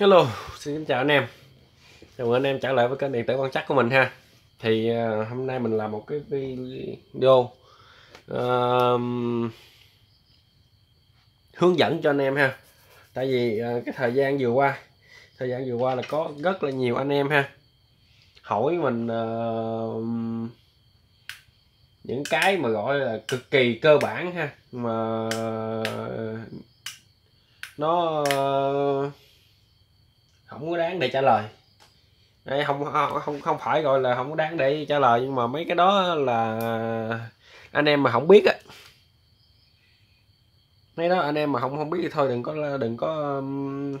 Hello, xin chào anh em Chào mừng anh em trở lại với kênh điện tử quan chắc của mình ha Thì uh, hôm nay mình làm một cái video uh, Hướng dẫn cho anh em ha Tại vì uh, cái thời gian vừa qua Thời gian vừa qua là có rất là nhiều anh em ha Hỏi mình uh, Những cái mà gọi là cực kỳ cơ bản ha Mà Nó uh, không có đáng để trả lời đây không không không phải gọi là không có đáng để trả lời nhưng mà mấy cái đó là anh em mà không biết á mấy đó anh em mà không không biết thì thôi đừng có đừng có um,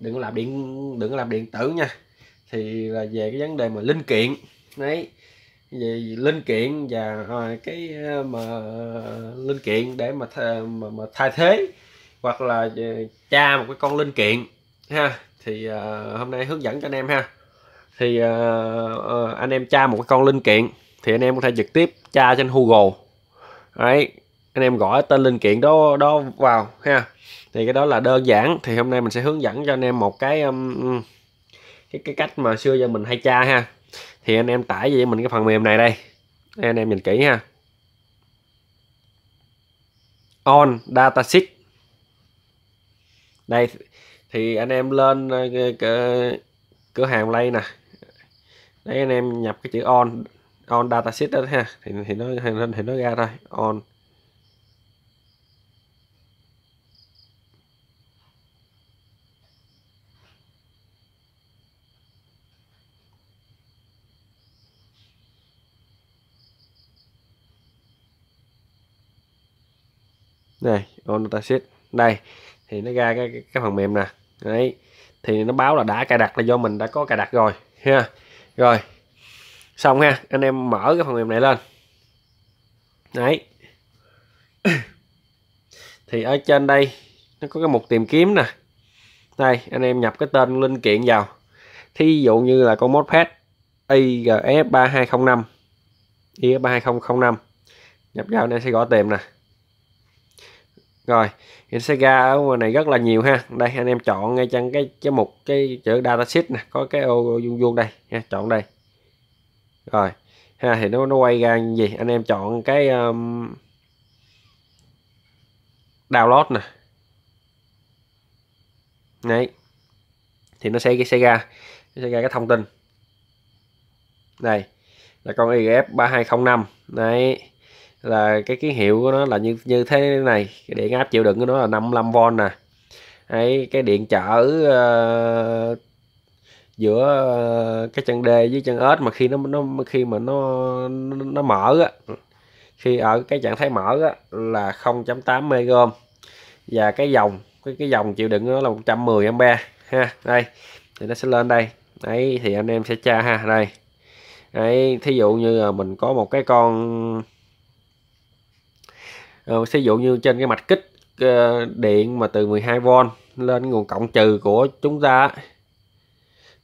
đừng có làm điện đừng có làm điện tử nha thì là về cái vấn đề mà linh kiện đấy về linh kiện và à, cái à, mà linh kiện để mà th mà, mà thay thế hoặc là à, tra một cái con linh kiện ha thì uh, hôm nay hướng dẫn cho anh em ha thì uh, uh, anh em tra một cái con linh kiện thì anh em có thể trực tiếp tra trên Google đấy anh em gọi tên linh kiện đó đó vào ha thì cái đó là đơn giản thì hôm nay mình sẽ hướng dẫn cho anh em một cái um, cái cái cách mà xưa giờ mình hay tra ha thì anh em tải về mình cái phần mềm này đây anh em nhìn kỹ ha on datasheet đây thì anh em lên ờ, cửa hàng lay nè đấy anh em nhập cái chữ on on data đó ha thì thì nó thì nó ra thôi on này on data đây thì nó ra cái, cái phần mềm nè đấy thì nó báo là đã cài đặt là do mình đã có cài đặt rồi ha rồi xong ha anh em mở cái phần mềm này lên đấy thì ở trên đây nó có cái mục tìm kiếm nè đây anh em nhập cái tên linh kiện vào thí dụ như là con modpad IGF3205 IGF3205 nhập vào đây sẽ gõ tìm nè rồi thì sẽ ra ở ngoài này rất là nhiều ha đây anh em chọn ngay chân cái cái mục cái chữ datasheet sheet nè có cái ô vuông vuông đây ha chọn đây rồi ha thì nó nó quay ra như gì anh em chọn cái um, download nè đấy thì nó sẽ sẽ ra nó sẽ ra cái thông tin này là con IGF 3205 đấy là cái ký hiệu của nó là như như thế này cái điện áp chịu đựng của nó là 55V nè Đấy, cái điện trở uh, giữa ờ, cái chân D với chân S mà khi nó nó khi mà nó nó, nó mở á khi ở cái trạng thái mở á là 0.8 megohm và cái dòng cái cái dòng chịu đựng nó là 110 ampe ha đây thì nó sẽ lên đây đấy thì anh em sẽ tra ha đây đấy thí dụ như là mình có một cái con ví ờ, dụ như trên cái mạch kích ờ, điện mà từ 12V lên nguồn cộng trừ của chúng ta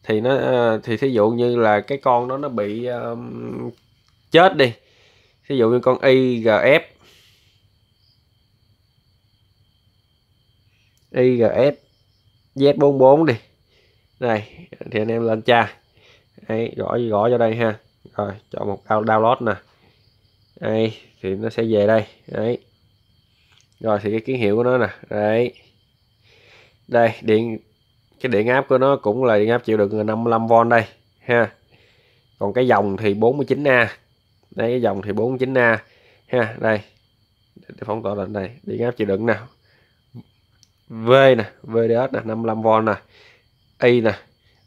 thì nó ờ, thì thí dụ như là cái con đó nó bị um, chết đi thí dụ như con IGF IGF Z44 đi này thì anh em lên tra Đấy, gõ gõ cho đây ha rồi chọn một download nè đây thì nó sẽ về đây đấy rồi thì cái ký hiệu của nó nè đấy đây điện cái điện áp của nó cũng là điện áp chịu được 55V đây ha còn cái dòng thì 49A đây cái dòng thì 49A ha đây để phóng tỏ lên đây điện áp chịu đựng nè V nè VDS nè 55V nè Y nè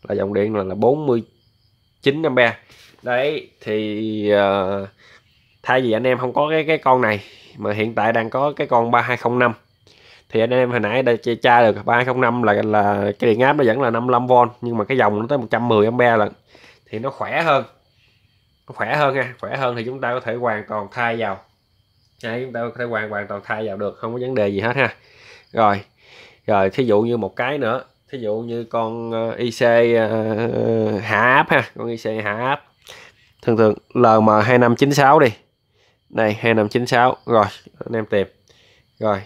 là dòng điện là là 49 A đấy thì uh, thay vì anh em không có cái cái con này mà hiện tại đang có cái con 3205 thì anh em hồi nãy đã tra được 3205 là là cái điện áp nó vẫn là 55V nhưng mà cái dòng nó tới 110 A lần thì nó khỏe hơn nó khỏe hơn ha khỏe hơn thì chúng ta có thể hoàn toàn thay vào à, chúng ta có thể hoàn hoàn toàn thay vào được không có vấn đề gì hết ha rồi rồi thí dụ như một cái nữa thí dụ như con ờ, IC uh, ờ, hạ áp ha con IC hạ áp thường thường LM2596 đi đây 2596 rồi anh em tìm rồi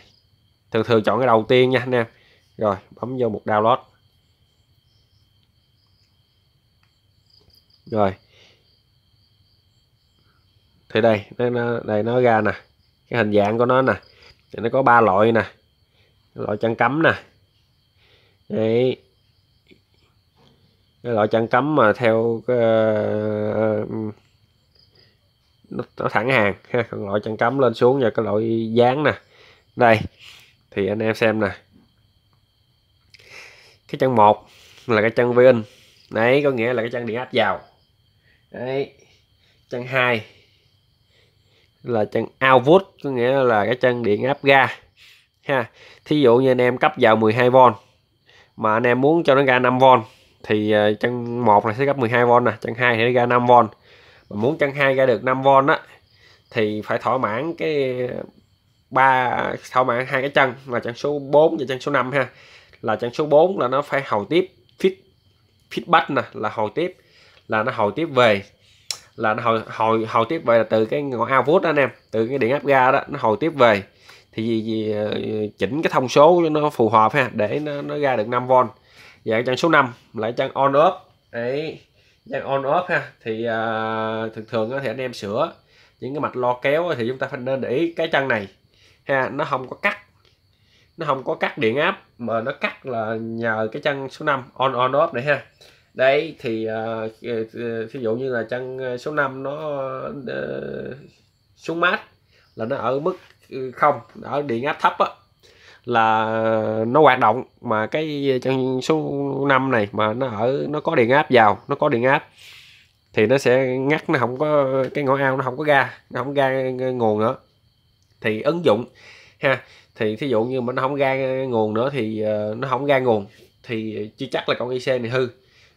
thường thường chọn cái đầu tiên nha anh em rồi bấm vô một download rồi thì đây nó, đây nó ra nè cái hình dạng của nó nè thì nó có ba loại nè loại chăn cấm nè đấy cái loại chăn cấm mà theo cái, ờ, uh, nó, nó thẳng hàng ha còn loại chân cắm lên xuống và cái loại dán nè đây thì anh em xem nè cái chân một là cái chân vi in đấy có nghĩa là cái chân điện áp vào đấy chân hai là chân output có nghĩa là cái chân điện áp ga ha thí dụ như anh em cấp vào 12V mà anh em muốn cho nó ra 5V thì ờ, chân 1 là sẽ cấp 12V nè chân 2 thì nó ra 5V mà muốn chân hai ra được 5V á thì phải thỏa mãn cái ba thỏa mãn hai cái chân là chân số 4 và chân số 5 ha là chân số 4 là nó phải hồi tiếp feed feedback nè là hồi tiếp là nó hồi tiếp về là nó hồi hồi hồi tiếp về là từ cái ngọn output đó anh em từ cái điện áp ga đó nó hồi tiếp về thì gì, gì ờ, chỉnh cái thông số cho nó phù hợp ha để nó, nó ra được 5V và chân số 5 lại chân on off đấy dàn on off ha thì uh, thường thường thì anh em sửa những cái mạch lo kéo thì chúng ta phải nên để ý cái chân này ha nó không có cắt nó không có cắt điện áp mà nó cắt là nhờ cái chân số 5 on on off này ha đấy thì uh, à, ờ, ờ, ví dụ như là chân ờ, số 5 nó uh, xuống mát là nó ở mức ừ, không ở điện áp thấp á là nó hoạt động mà cái chân số 5 này mà nó ở nó có điện áp vào nó có điện áp thì nó sẽ ngắt nó không có cái ngõ ao nó không có ga nó không ga nguồn nữa thì ứng dụng ha thì thí dụ như mà nó không ra nguồn nữa thì ờ, nó không ra nguồn thì chưa chắc là con IC này hư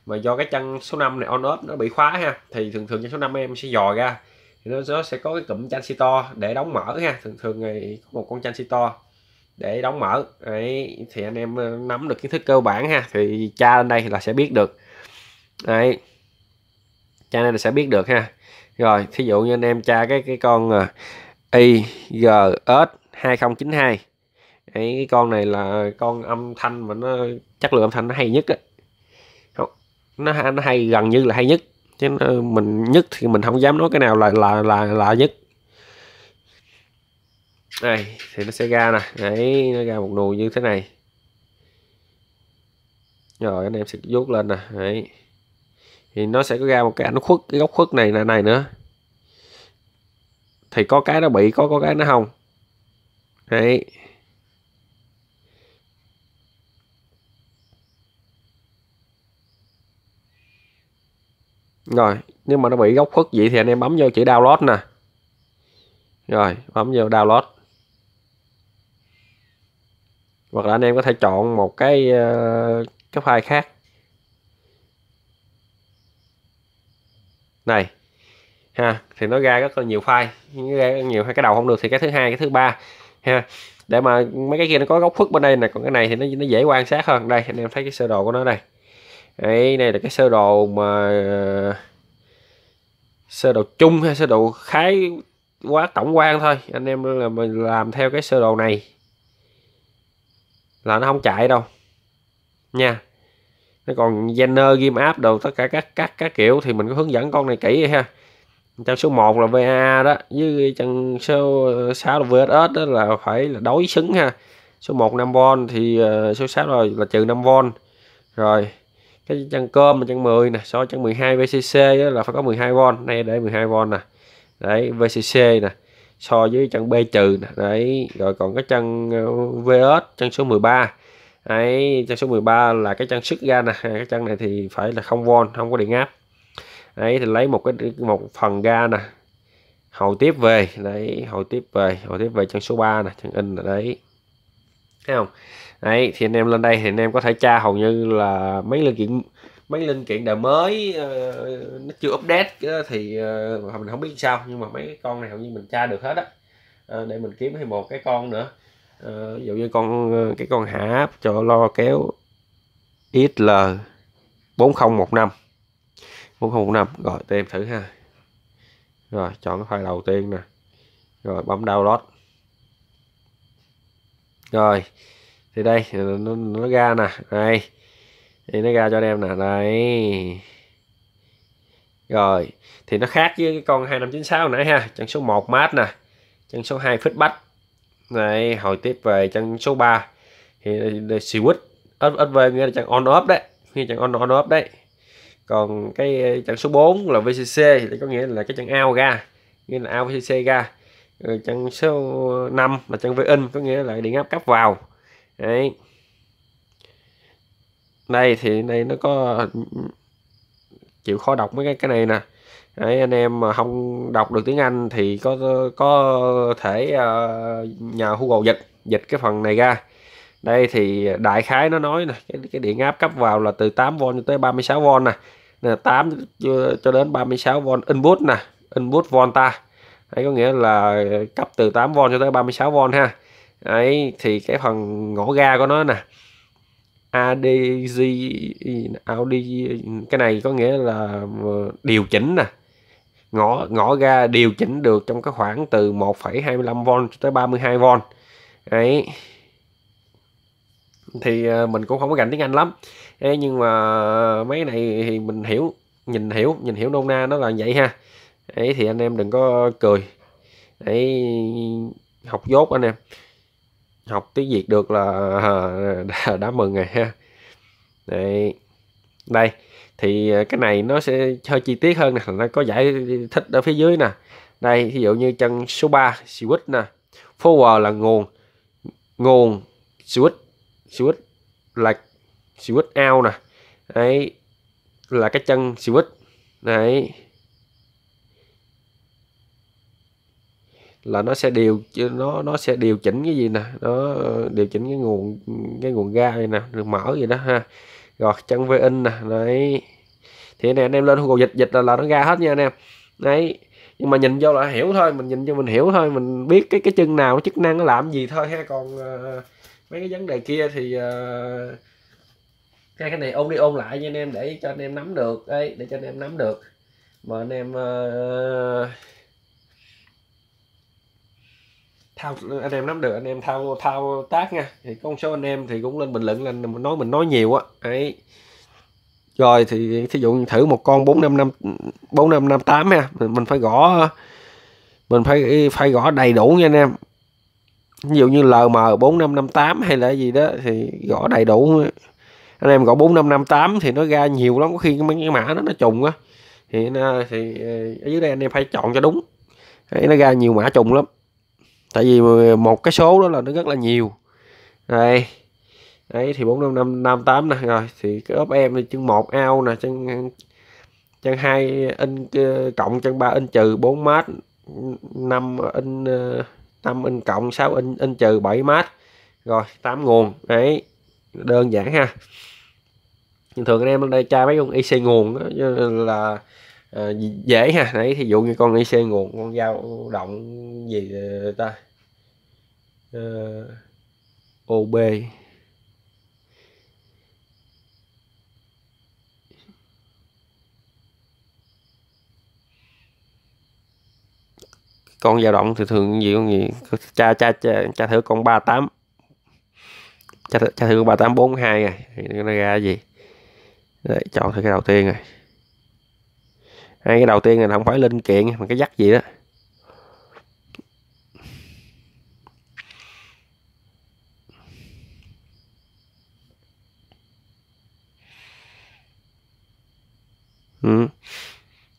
mà do cái chân số 5 này on off nó bị khóa ha thì thường thường chân số 5 em sẽ dò ra thì nó, sẽ có cái cụm chanh si to để đóng mở ha thường thường này có một con chanh si to để đóng mở đấy thì anh em ờ, nắm được kiến thức cơ bản ha thì cha lên đây là sẽ biết được đấy tra đây là sẽ biết được ha rồi thí dụ như anh em tra cái cái con ờ, IGS 2092 đấy, cái con này là con âm thanh mà nó chất lượng âm thanh nó hay nhất đó. nó nó hay gần như là hay nhất chứ nó, mình nhất thì mình không dám nói cái nào là là là là nhất đây thì nó sẽ ra nè đấy nó ra một nùi như thế này rồi anh em sẽ vuốt lên nè đấy thì nó sẽ có ra một cái nó khuất cái góc khuất này là này nữa thì có cái nó bị có có cái nó không đấy rồi nếu mà nó bị góc khuất vậy thì anh em bấm vô chữ download nè rồi bấm vô download hoặc là anh em có thể chọn một cái ờ, cái file khác này ha thì nó ra rất là nhiều file nó ra nhiều cái đầu không được thì cái thứ hai cái thứ ba ha để mà mấy cái kia nó có góc khuất bên đây nè còn cái này thì nó nó dễ quan sát hơn đây anh em thấy cái sơ đồ của nó đây đây này là cái sơ đồ mà ờ, sơ đồ chung hay sơ đồ khái quá tổng quan thôi anh em là mình làm theo cái sơ đồ này là nó không chạy đâu nha nó còn Zener, game app đồ tất cả các các các kiểu thì mình có hướng dẫn con này kỹ ha trong số 1 là VA đó với trong số 6 ờ, là VSS đó là phải là đối xứng ha số 1 5V thì ờ, số 6 rồi là trừ 5V rồi cái chân cơm là chân 10 nè so chân 12 VCC đó là phải có 12V nay để 12V nè đấy VCC nè so với chân B trừ đấy rồi còn cái chân ờ, VS chân số 13 ấy chân số 13 là cái chân sức ga nè cái chân này thì phải là không volt không có điện áp đấy thì lấy một cái một phần ga nè hầu tiếp về đấy hầu tiếp về hầu tiếp về chân số 3 nè chân in là đấy thấy không đấy thì anh em lên đây thì anh em có thể tra hầu như là mấy linh kiện mấy linh kiện đời mới uh, nó chưa update ờ, thì uh, mình không biết sao nhưng mà mấy con này hầu như mình tra được hết á uh, để mình kiếm thêm một cái con nữa uh, ví dụ như con uh, cái con hả cho lo kéo XL 4015 4015 rồi tìm thử ha rồi chọn cái file đầu tiên nè rồi bấm download rồi thì đây nó, nó ra nè đây đi nó ra cho anh em nè này rồi thì nó khác với cái con 2596 nãy ha chân số 1 mát nè chân số 2 feedback này hồi tiếp về chân số 3 thì switch SV nghĩa là chân on off đấy khi chân on on off đấy còn cái ờ, chân số 4 là VCC thì có nghĩa là cái chân out ra nghĩa là out VCC ra rồi chân số 5 là chân V in có nghĩa là điện áp cấp vào đấy đây thì đây nó có chịu khó đọc mấy cái cái này nè Đấy, anh em mà không đọc được tiếng Anh thì có có thể uh, nhờ Google dịch dịch cái phần này ra đây thì đại khái nó nói nè cái, cái điện áp cấp vào là từ 8V cho tới 36V nè nè 8 cho đến 36V input nè input volta đấy có nghĩa là cấp từ 8V cho tới 36V ha ấy thì cái phần ngõ ga của nó nè ADG Audi cái này có nghĩa là ờ, điều chỉnh nè ngõ ngõ ra điều chỉnh được trong cái khoảng từ 1,25V tới 32V đấy thì ờ, mình cũng không có rành tiếng Anh lắm Ê, nhưng mà mấy này thì mình hiểu nhìn hiểu nhìn hiểu nôm na nó là vậy ha ấy thì anh em đừng có cười ấy học dốt anh em học tiếng việt được là ờ, đã, mừng rồi ha đây đây thì ờ, cái này nó sẽ hơi chi tiết hơn nè nó có giải thích ở phía dưới nè đây ví dụ như chân số 3 switch nè forward là nguồn nguồn switch switch là switch out nè đấy là cái chân switch đấy là nó sẽ điều nó nó sẽ điều chỉnh cái gì nè nó ờ, điều chỉnh cái nguồn cái nguồn ga này nè được mở gì đó ha rồi chân về in nè đấy thì này anh em lên Google dịch dịch là, là nó ra hết nha anh em đấy nhưng mà nhìn vô là hiểu thôi mình nhìn cho mình hiểu thôi mình biết cái cái chân nào cái chức năng nó làm gì thôi ha còn uh, mấy cái vấn đề kia thì uh, ờ, cái cái này ôn đi ôn lại cho anh em để cho anh em nắm được đấy để cho anh em nắm được mà anh em uh, thao anh em nắm được anh em thao thao tác nha thì con số anh em thì cũng lên bình luận là mình nói mình nói nhiều á ấy rồi thì thí dụ thử một con bốn năm năm bốn năm năm tám nha mình, mình phải gõ mình phải phải gõ đầy đủ nha anh em ví dụ như lm bốn năm năm tám hay là gì đó thì gõ đầy đủ anh em gõ bốn năm năm tám thì nó ra nhiều lắm có khi mấy cái mã nó nó trùng á thì thì à, ở dưới đây anh em phải chọn cho đúng Đấy, nó ra nhiều mã trùng lắm tại vì một cái số đó là nó rất là nhiều đây đấy thì bốn năm năm năm tám nè rồi thì cái ốp em chân một ao nè chân chân hai in ờ, cộng chân ba in trừ 4 mát 5 in 5 ờ, in cộng 6 in in trừ 7 mát rồi 8 nguồn đấy đơn giản ha thường anh em đây tra mấy con IC nguồn đó, là à, dễ ha nãy thí dụ như con IC nguồn con dao động gì ờ, ta à, ờ, OB con dao động thì thường gì con gì cha cha cha, cha thử con 38 cha thử, cha thử con 3842 rồi thì nó ra gì Đấy, chọn thử cái đầu tiên rồi hai cái đầu tiên này không phải linh kiện mà cái dắt gì đó ừ.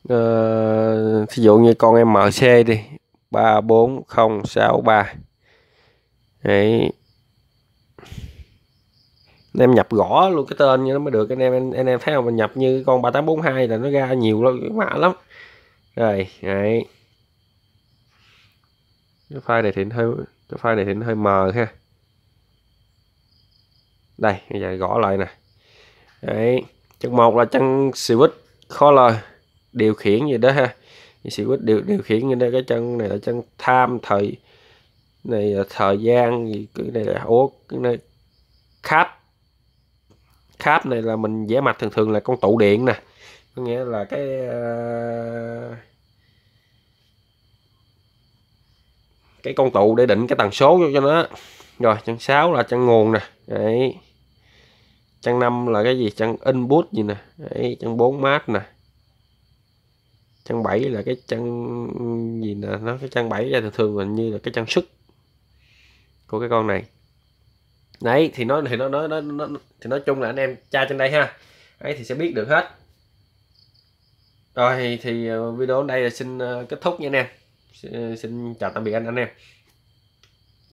ờ, dụ như con MCC đi ba bốn không sáu ba đấy anh em nhập gõ luôn cái tên như nó mới được anh em anh em thấy không mình nhập như con 3842 là nó ra nhiều lắm mã lắm rồi này cái file này thì hơi cái file này thì hơi mờ ha đây bây giờ gõ lại nè đấy chân một là chân switch collar điều khiển gì đó ha switch điều điều khiển như đây cái chân này là chân tham thời này là thời gian gì cái này là ố cái này cap cáp này là mình vẽ mạch thường thường là con tụ điện nè có nghĩa là cái ờ, cái con tụ để định cái tần số cho, cho nó rồi chân 6 là chân nguồn nè đấy chân 5 là cái gì chân input gì nè đấy chân 4 mát nè chân 7 là cái chân gì nè nó cái chân 7 ra thường thường là như là cái chân sức của cái con này đấy thì nó thì nó nó, nó, nó thì nói chung là anh em tra trên đây ha ấy thì sẽ biết được hết rồi thì ờ, video ở đây là xin ờ, kết thúc nha anh em ờ, xin chào tạm biệt anh anh em